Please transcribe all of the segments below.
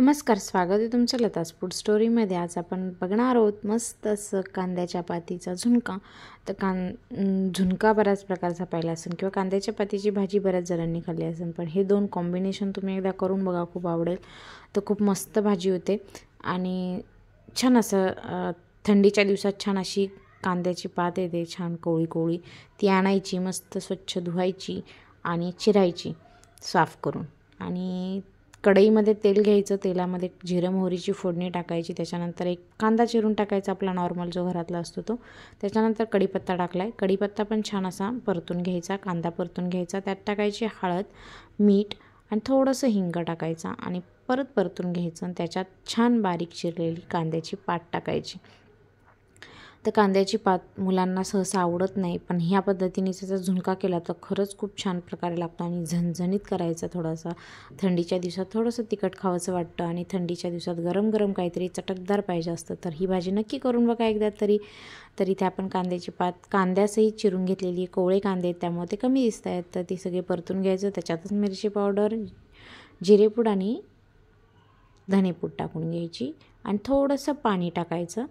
नमस्कार स्वागत आहे तुमचं लताज फूड स्टोरीमध्ये आज आपण बघणार आहोत मस्त असं कांद्याच्या पातीचा झुणका तर कां झुणका बऱ्याच प्रकारचा पाहिला असेल किंवा कांद्याच्या पातीची भाजी बऱ्याच जणांनी खाल्ली असेल पण हे दोन कॉम्बिनेशन तुम्ही एकदा करून बघा खूप आवडेल तर खूप मस्त भाजी होते आणि छान असं थंडीच्या दिवसात छान अशी कांद्याची पात येते छान कोळी कोळी ती आणायची मस्त स्वच्छ धुवायची आणि चिरायची साफ करून आणि कढईमध्ये तेल घ्यायचं तेलामध्ये जिरं मोहरीची फोडणी टाकायची त्याच्यानंतर एक कांदा चिरून टाकायचा आपला नॉर्मल जो घरातला असतो तो त्याच्यानंतर कढीपत्ता टाकलाय आहे कढीपत्ता पण छान असा परतून घ्यायचा कांदा परतून घ्यायचा त्यात टाकायची हळद मीठ आणि थोडंसं हिंग टाकायचा आणि परत परतून घ्यायचं आणि त्याच्यात छान बारीक चिरलेली कांद्याची पात टाकायची तर कांद्याची पात मुलांना सहसा आवडत नाही पण ह्या पद्धतीने त्याचा झुणका केला तर खरंच खूप छान प्रकारे लागतो आणि झणझणीत करायचा थोडासा थंडीच्या दिवसात थोडंसं तिखट खावंसं वाटतं आणि थंडीच्या दिवसात गरम गरम काहीतरी चटकदार पाहिजे असतं तर ही भाजी नक्की करून बघा एकदा तरी तर इथे आपण कांद्याची पात कांद्यासही चिरून घेतलेली कोवळे कांदे आहेत त्यामुळे ते कमी दिसत आहेत तर ते सगळे परतून घ्यायचं त्याच्यातच मिरची पावडर जिरेपूड आणि धनेपूड टाकून घ्यायची आणि थोडंसं पाणी टाकायचं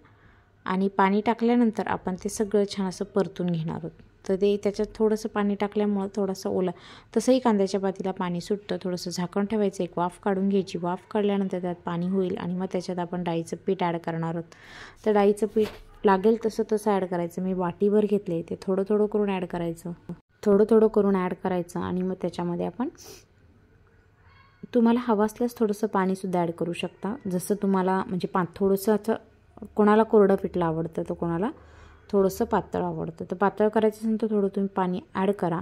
आणि पाणी टाकल्यानंतर आपण ते सगळं छान असं परतून घेणार आहोत तर ते त्याच्यात थोडंसं पाणी टाकल्यामुळं थोडंसं ओला तसंही कांद्याच्या पातीला पाणी सुटतं थोडंसं झाकण ठेवायचं एक वाफ काढून घ्यायची वाफ काढल्यानंतर त्यात पाणी होईल आणि मग त्याच्यात आपण डाळीचं पीठ ॲड करणार आहोत तर डाळीचं पीठ लागेल तसं तसं ॲड करायचं मी वाटीभर घेतले ते थोडं थोडं करून ॲड करायचं थोडं थोडं करून ॲड करायचं आणि मग त्याच्यामध्ये आपण तुम्हाला हवं असल्यास थोडंसं पाणीसुद्धा ॲड करू शकता जसं तुम्हाला म्हणजे पा थोडंसं असं कोणाला कोरडं पिठलं आवडतं तर कोणाला थोडंसं पातळ आवडतं तर पातळ करायचं असेल तर थोडं तुम्ही पाणी ॲड करा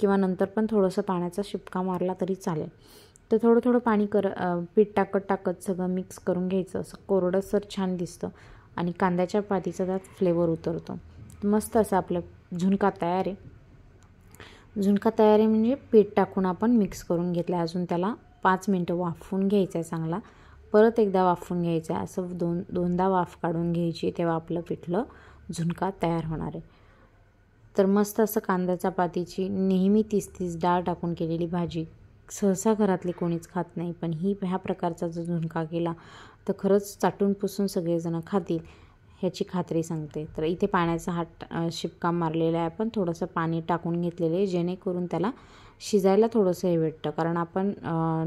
किंवा नंतर पण थोडंसं पाण्याचा शिपका मारला तरी चालेल तर थोडं थोडं पाणी कर पीठ टाकत टाकत सगळं मिक्स करून घ्यायचं असं सर छान दिसतं आणि कांद्याच्या पातीचा त्यात फ्लेवर उतरतो मस्त असं आपलं झुणका तयार आहे झुणका तयार आहे म्हणजे पीठ टाकून आपण मिक्स करून घेतलं अजून त्याला पाच मिनटं वाफवून घ्यायचं आहे चांगला परत एकदा वाफून घ्यायचं आहे असं दोन दोनदा वाफ काढून घ्यायची तेव्हा आपलं पिठलं झुणका तयार होणार आहे तर मस्त असं कांदा चपातीची नेहमी तीस तीस डाळ टाकून केलेली भाजी सहसा घरातले कोणीच खात नाही पण ही ह्या प्रकारचा जो झुणका केला तर खरंच चाटून पुसून सगळेजणं खातील ह्याची खात्री सांगते तर इथे पाण्याचा हात शिपकाम मारलेला आहे आपण थोडंसं पाणी टाकून घेतलेले आहे जेणेकरून त्याला शिजायला थोडंसं हे भेटतं कारण आपण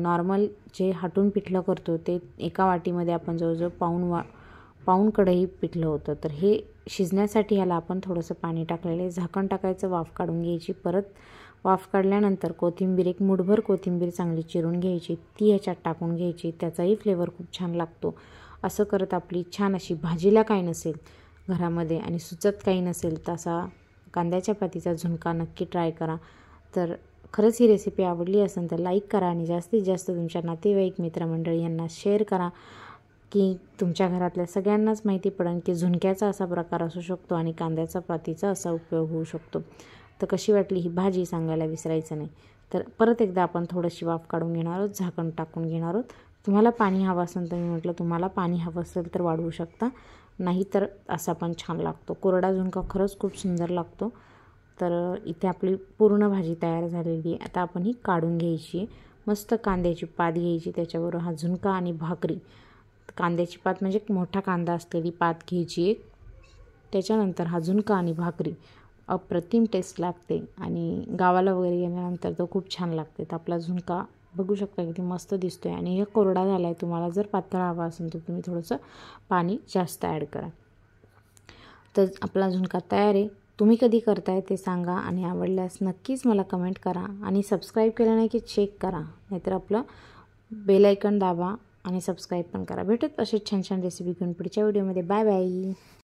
नॉर्मल जे हाटून पिठलं करतो ते एका वाटीमध्ये आपण जवळजवळ पाऊण वा पाऊण कढई पिठलं होतं तर हे शिजण्यासाठी ह्याला आपण थोडंसं पाणी टाकलेलं आहे झाकण टाकायचं वाफ काढून घ्यायची परत वाफ काढल्यानंतर कोथिंबीर एक मुठभर कोथिंबीर चांगली चिरून घ्यायची ती ह्याच्यात टाकून घ्यायची त्याचाही फ्लेवर खूप छान लागतो असं करत आपली छान अशी भाजीला काय नसेल घरामध्ये आणि सुचत काही नसेल तसा कांद्याच्या पातीचा झुणका नक्की ट्राय करा तर खरंच ही रेसिपी आवडली असेल तर लाईक करा आणि जास्तीत जास्त तुमच्या नातेवाईक मित्रमंडळी यांना शेअर करा की तुमच्या घरातल्या सगळ्यांनाच माहिती पडेल की झुणक्याचा असा प्रकार असू शकतो आणि कांद्याचा पातीचा असा उपयोग होऊ शकतो तर कशी वाटली ही भाजी सांगायला विसरायचं नाही तर परत एकदा आपण थोडंशी वाफ काढून घेणार आहोत झाकण टाकून घेणार आहोत तुम्हाला पाणी हवं असेल तर मी म्हटलं तुम्हाला पाणी हवं असेल तर वाढवू शकता नाही तर असा पण छान लागतो कोरडा झुणका खरंच खूप सुंदर लागतो तर इथे आपली पूर्ण भाजी तयार झालेली आहे आता आपण ही काढून घ्यायची मस्त कांद्याची पात घ्यायची त्याच्यावर हा झुणका आणि भाकरी कांद्याची पात म्हणजे मोठा कांदा असलेली पात घ्यायची एक त्याच्यानंतर हा झुणका आणि भाकरी अप्रतिम टेस्ट लागते आणि गावाला वगैरे गेल्यानंतर तो खूप छान लागते तर आपला झुणका बघू शकता किती मस्त दिसतो आहे आणि हे कोरडा झाला आहे तुम्हाला जर पातळ हवा असेल तर तुम्ही थोडंसं पाणी जास्त ॲड करा तर आपला झुणका तयार आहे तुम्ही कधी करताय ते सांगा आणि आवडल्यास नक्कीच मला कमेंट करा आणि सबस्क्राईब केलं नाही की चेक करा नाहीतर आपलं बेलायकन दाबा आणि सबस्क्राईब पण करा भेटत असे छान छान रेसिपी घेऊन पुढच्या व्हिडिओमध्ये बाय बाय